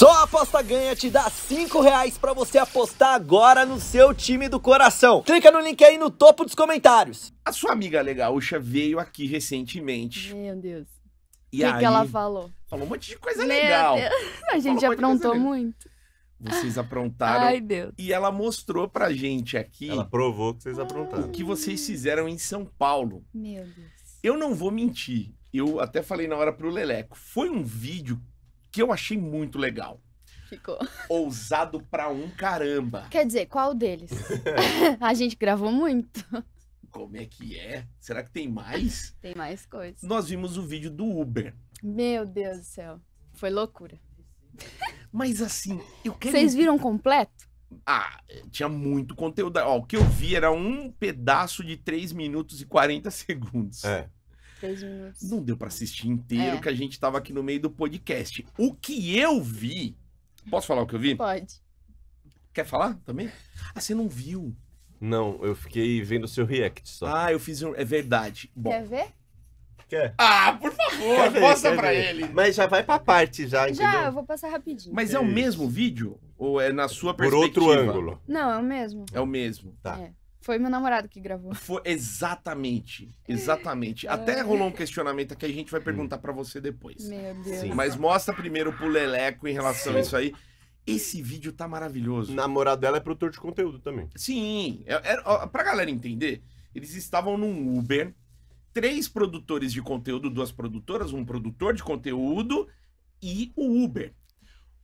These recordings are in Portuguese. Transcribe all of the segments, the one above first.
Só aposta ganha te dá 5 reais pra você apostar agora no seu time do coração. Clica no link aí no topo dos comentários. A sua amiga Legaúcha veio aqui recentemente. Meu Deus. O que, aí, que ela falou? Falou um monte de coisa Meu legal. Deus. A gente falou aprontou muito. Vocês aprontaram. Ai, Deus. E ela mostrou pra gente aqui. Ela provou que vocês Ai. aprontaram. O que vocês fizeram em São Paulo. Meu Deus. Eu não vou mentir. Eu até falei na hora pro Leleco. Foi um vídeo que eu achei muito legal. Ficou. Ousado pra um caramba. Quer dizer, qual deles? a gente gravou muito. Como é que é? Será que tem mais? Tem mais coisas. Nós vimos o vídeo do Uber. Meu Deus do céu. Foi loucura. Mas assim, eu quero. Vocês viram completo? Ah, tinha muito conteúdo. Ó, o que eu vi era um pedaço de 3 minutos e 40 segundos. É. Três minutos. Não deu para assistir inteiro, é. que a gente tava aqui no meio do podcast. O que eu vi. Posso falar o que eu vi? Pode. Quer falar também? Ah, você não viu. Não, eu fiquei vendo o seu react só. Ah, eu fiz um. É verdade. Bom. Quer ver? Quer? Ah, por favor, ver, mostra pra ver. ele. Mas já vai pra parte, já, entendeu? Já, eu vou passar rapidinho. Mas é, é o mesmo vídeo? Ou é na sua Por perspectiva? Por outro ângulo. Não, é o mesmo. É o mesmo. Tá. É. Foi meu namorado que gravou. Foi, exatamente, exatamente. É. Até rolou um questionamento que a gente vai perguntar para você depois. Meu Deus. Sim. Mas mostra primeiro pro Leleco em relação Sim. a isso aí. Esse vídeo tá maravilhoso. Namorado dela é produtor de conteúdo também. Sim. É, é, ó, pra galera entender, eles estavam num Uber, três produtores de conteúdo, duas produtoras, um produtor de conteúdo e o Uber.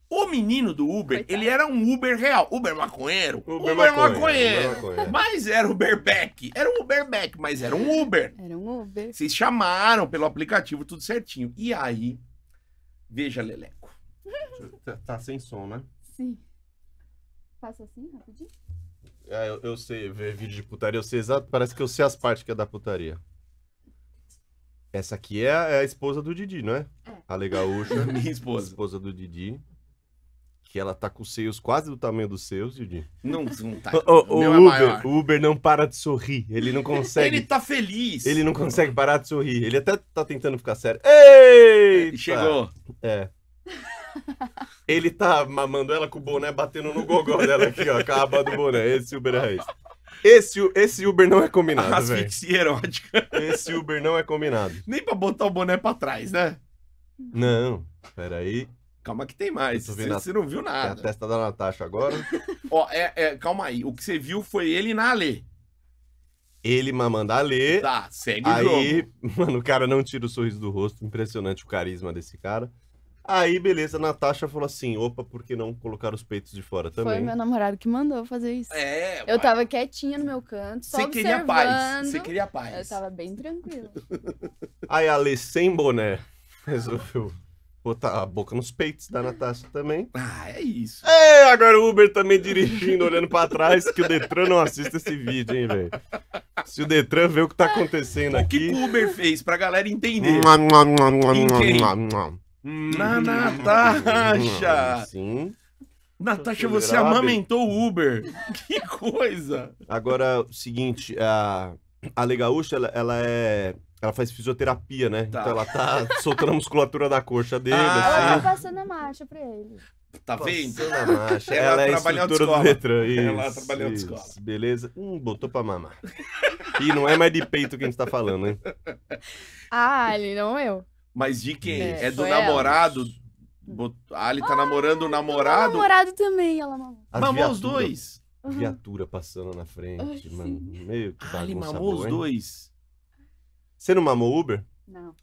O menino do Uber, Coitado. ele era um Uber real. Uber maconheiro. Uber, Uber maconheiro, maconheiro, Mas era back, Era um back, mas era um Uber. Era um Uber. Vocês chamaram pelo aplicativo, tudo certinho. E aí, veja, Leleco. tá, tá sem som, né? Sim. Passa assim, rapidinho? É, eu, eu sei, ver vídeo de putaria, eu sei exato, parece que eu sei as partes que é da putaria. Essa aqui é a, é a esposa do Didi, não é? É. A Legaúcha. Minha esposa. Esposa do Didi que ela tá com os seios quase do tamanho dos seus, Didi. Não, não tá. O, o, o é Uber, Uber não para de sorrir. Ele não consegue. ele tá feliz. Ele não consegue parar de sorrir. Ele até tá tentando ficar sério. Ei! Chegou. É. Ele tá mamando ela com o boné, batendo no gogó dela aqui, ó. Acaba do boné. Esse Uber é isso. Esse, esse Uber não é combinado, velho. Asfixia erótica. Esse Uber não é combinado. Nem pra botar o boné pra trás, né? Não. Peraí. Calma que tem mais. Você, a... você, não viu nada. a testa da Natasha agora. Ó, é, é, calma aí. O que você viu foi ele na Ale. Ele mamando a Ale. Tá, segue aí, o jogo. Aí, mano, o cara não tira o sorriso do rosto. Impressionante o carisma desse cara. Aí, beleza, a Natasha falou assim: opa, por que não colocar os peitos de fora também? Foi meu namorado que mandou fazer isso. É, Eu pai. tava quietinha no meu canto, só Você queria paz, você queria paz. Eu tava bem tranquilo. Aí a Ale, sem boné, resolveu botar a boca nos peitos da Natasha também. Ah, é isso. É, agora o Uber também tá dirigindo, olhando para trás, que o Detran não assista esse vídeo, hein, velho. Se o Detran vê o que tá acontecendo aqui... O que o Uber fez pra galera entender? Na Natasha! Sim. Natasha, você amamentou o Uber. Que coisa! Agora, o seguinte, a, a Gaúcha, ela, ela é ela faz fisioterapia, né? Tá. Então ela tá soltando a musculatura da coxa dele, ah, assim. Tá passando a marcha pra ele. Tá vendo? Marcha. Ela, ela é instrutora do Detran. Isso, ela trabalhou de escola. Beleza. Hum, botou pra mamar. e não é mais de peito que a gente tá falando, hein? Ah, Ali, não eu. Mas de quem? É, é do namorado A Ali tá namorando o ah, namorado. O namorado também, ela mamou. Mamou viatura, os dois. Uhum. Viatura passando na frente, Ai, mano. Meio que bagunça Ali mamou boa, os dois. Você não mamou Uber? Não.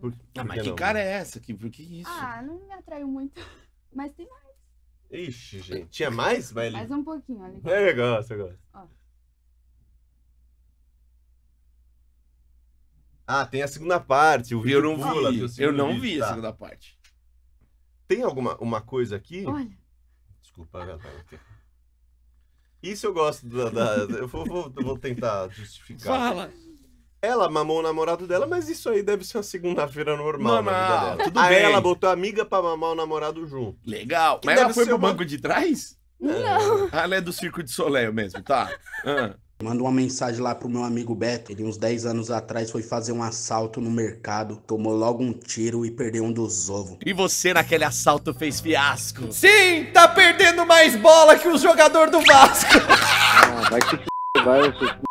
Por, ah, mas que, que não, cara é essa? Que, por que é isso? Ah, não me atraiu muito. Mas tem mais. Ixi, gente. Tinha mais, velho? Mais um pouquinho, olha. É, eu gosto, eu gosto. Ah, tem a segunda parte, o Eu não Vula. Vi. Eu não vi a tá. segunda parte. Tem alguma uma coisa aqui? Olha. Desculpa, Natália. Isso eu gosto da. da eu vou, vou, vou tentar justificar. Fala! Ela mamou o namorado dela, mas isso aí deve ser uma segunda-feira normal Mama, na vida dela. Tudo aí bem. ela botou a amiga pra mamar o namorado junto. Legal. Que mas ela foi pro uma... banco de trás? Não. Ah, ela é do Circo de Soleil mesmo, tá? Ah. uma mensagem lá pro meu amigo Beto. Ele, uns 10 anos atrás, foi fazer um assalto no mercado, tomou logo um tiro e perdeu um dos ovos. E você, naquele assalto, fez fiasco. Sim, tá perdendo mais bola que o jogador do Vasco. Ah, vai que se vai, se